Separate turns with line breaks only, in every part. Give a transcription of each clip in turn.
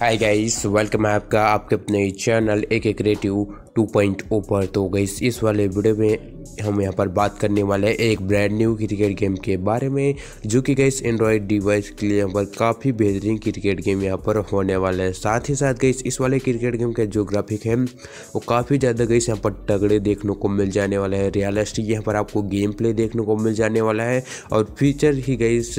hi guys welcome है आपका आपके अपने चैनल ए के क्रिएटिव पॉइंट पर तो गाइस इस वाले वीडियो में हम यहाँ पर बात करने वाले हैं एक ब्रांड न्यू क्रिकेट गेम के बारे में जो कि गाइस एंड्रॉयड डिवाइस के लिए यहाँ पर काफ़ी बेहतरीन क्रिकेट गेम यहाँ पर होने वाला है साथ ही साथ गाइस इस वाले क्रिकेट गेम के जो ग्राफिक है वो काफ़ी ज़्यादा गाइस यहाँ पर तगड़े देखने को मिल जाने वाला है रियलिस्टिक यहाँ पर आपको गेम प्ले देखने को मिल जाने वाला है और फीचर ही गाइस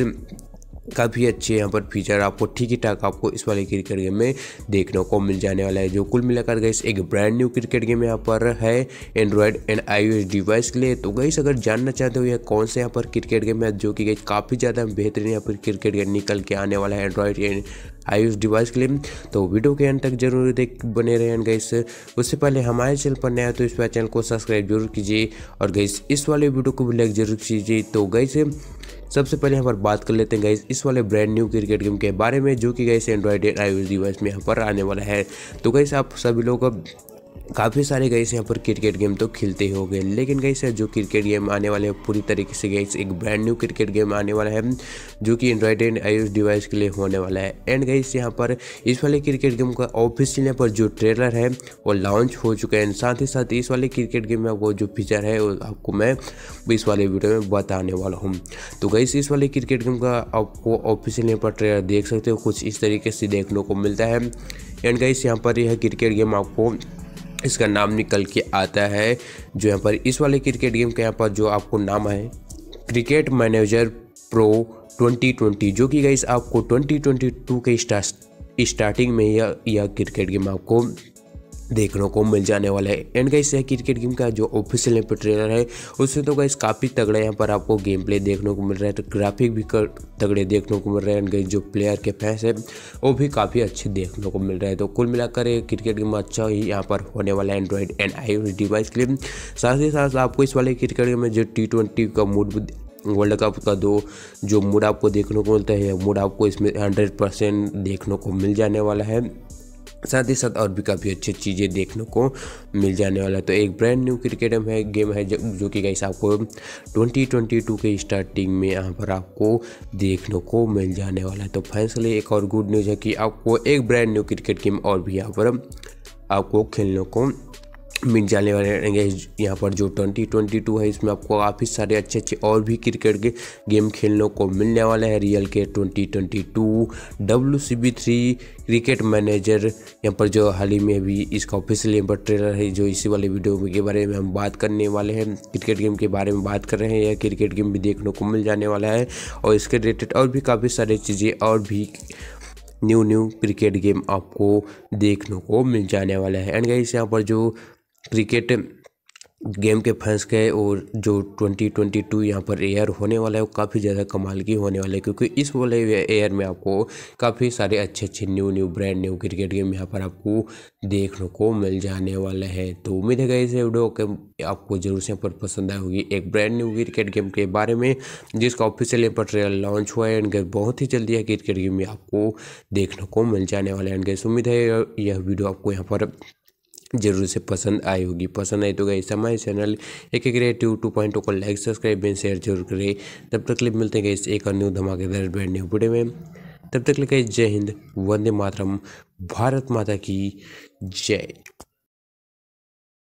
काफ़ी अच्छे यहाँ पर फीचर आपको ठीक ही ठाक आपको इस वाले क्रिकेट गेम में देखने को मिल जाने वाला है जो कुल मिलाकर गई एक ब्रांड न्यू क्रिकेट गेम यहाँ पर है एंड्रॉयड एंड आई डिवाइस के लिए तो गई अगर जानना चाहते हो यह कौन से यहाँ पर क्रिकेट गेम है जो कि गई काफ़ी ज़्यादा बेहतरीन यहाँ पर क्रिकेट गेम निकल के आने वाला है एंड्रॉयड एंड आई डिवाइस के लिए तो वीडियो के अंत तक जरूर देख बने रहे गाइस उससे पहले हमारे चैनल पर नया तो इस वाले चैनल को सब्सक्राइब जरूर कीजिए और गाइस इस वाले वीडियो को भी लाइक जरूर कीजिए तो गाइस सबसे पहले यहाँ पर बात कर लेते हैं गाइस इस वाले ब्रांड न्यू क्रिकेट गेम के बारे में जो कि guys android and I device में यहाँ पर आने वाला है तो गाइस आप सभी लोग अब काफ़ी सारे गाइस यहाँ पर क्रिकेट गेम तो खेलते ही हो गए लेकिन से जो क्रिकेट गेम आने वाले हैं पूरी तरीके से गई एक ब्रांड न्यू क्रिकेट गेम आने वाला है जो कि एंड्रॉयड एंड आई डिवाइस के लिए होने वाला है एंड गई यहाँ पर इस वाले क्रिकेट गेम का ऑफिशियल यहाँ पर जो ट्रेलर है वो लॉन्च हो चुका है साथ ही साथ इस वाले क्रिकेट गेम में वो जो फीचर है वो आपको मैं इस वाले वीडियो में बताने वाला हूँ तो गई इस वाले क्रिकेट गेम का आपको ऑफिशियल यहाँ पर ट्रेलर देख सकते हो कुछ इस तरीके से देखने को मिलता है एंड गाइस यहाँ पर यह क्रिकेट गेम आपको इसका नाम निकल के आता है जो यहाँ पर इस वाले क्रिकेट गेम के यहाँ पर जो आपको नाम है क्रिकेट मैनेजर प्रो 2020 जो कि गई आपको 2022 के स्टार्टिंग में यह यह क्रिकेट गेम आपको देखने को मिल जाने वाला है एंड गाइस यह क्रिकेट गेम का जो ऑफिशियल यहाँ पर ट्रेलर है उससे तो गाइस काफ़ी तगड़ा यहाँ पर आपको गेम प्ले देखने को मिल रहा है तो ग्राफिक भी तगड़े देखने को मिल रहे हैं एंड गाइस जो प्लेयर के फैंस है वो भी काफ़ी अच्छे देखने को मिल रहा है तो कुल मिलाकर क्रिकेट गेम अच्छा ही यहाँ पर होने वाला है एंड्रॉयड एंड आई डिवाइस के लिए साथ ही साथ आपको इस वाले क्रिकेट गेम में जो टी का मूड वर्ल्ड कप का दो जो मूड आपको देखने को मिलता है मूड आपको इसमें हंड्रेड परसेंट देखने को मिल जाने वाला है साथ ही साथ और भी काफ़ी अच्छी चीज़ें देखने को मिल जाने वाला है तो एक ब्रांड न्यू क्रिकेट है गेम है जो कि कैसे आपको 2022 के स्टार्टिंग में यहाँ पर आपको देखने को मिल जाने वाला है तो फैंस लिए एक और गुड न्यूज़ है कि आपको एक ब्रांड न्यू क्रिकेट गेम और भी यहाँ पर आपको खेलने को मिल जाने वाले रहेंगे यहाँ पर जो 2022 है इसमें आपको काफ़ी सारे अच्छे अच्छे और भी क्रिकेट के गेम खेलने को मिलने वाले हैं रियल के 2022 डब्ल्यू क्रिकेट मैनेजर यहाँ पर जो हाल ही में भी इसका ऑफिशियल यहाँ पर ट्रेलर है जो इसी वाले वीडियो के बारे में हम बात करने वाले हैं क्रिकेट गेम के बारे में बात कर रहे हैं यह क्रिकेट गेम भी देखने को मिल जाने वाला है और इसके रिलेटेड और भी काफ़ी सारी चीज़ें और भी न्यू न्यू क्रिकेट गेम आपको देखने को मिल जाने वाला है एंड गाइस यहाँ पर जो क्रिकेट गेम के फंस गए और जो 2022 यहाँ पर एयर होने वाला है वो काफ़ी ज़्यादा कमाल की होने वाला है क्योंकि इस वाले एयर में आपको काफ़ी सारे अच्छे अच्छे new new brand new cricket game यहाँ पर आपको देखने को मिल जाने वाला है तो उम्मीद है इस वीडियो के आपको जरूर से यहाँ पर पसंद आई होगी एक ब्रांड न्यू क्रिकेट गेम के बारे में जिसका ऑफिशियल यहाँ पर ट्रेल लॉन्च हुआ है एंड बहुत ही जल्दी यह क्रिकेट गेम में आपको देखने को मिल जाने वाला है एंड गैस उम्मीद है यह वीडियो आपको यहाँ पर जरूर से पसंद आई होगी पसंद आई तो गई हमारे चैनल एक एक रेट टू पॉइंट को लाइक सब्सक्राइब एंड शेयर जरूर करें तब तक लिए मिलते हैं गई एक और न्यू धमाकेदार ब्रांड न्यू बुढ़े में तब तक लिए जय हिंद वंदे मातरम भारत माता की जय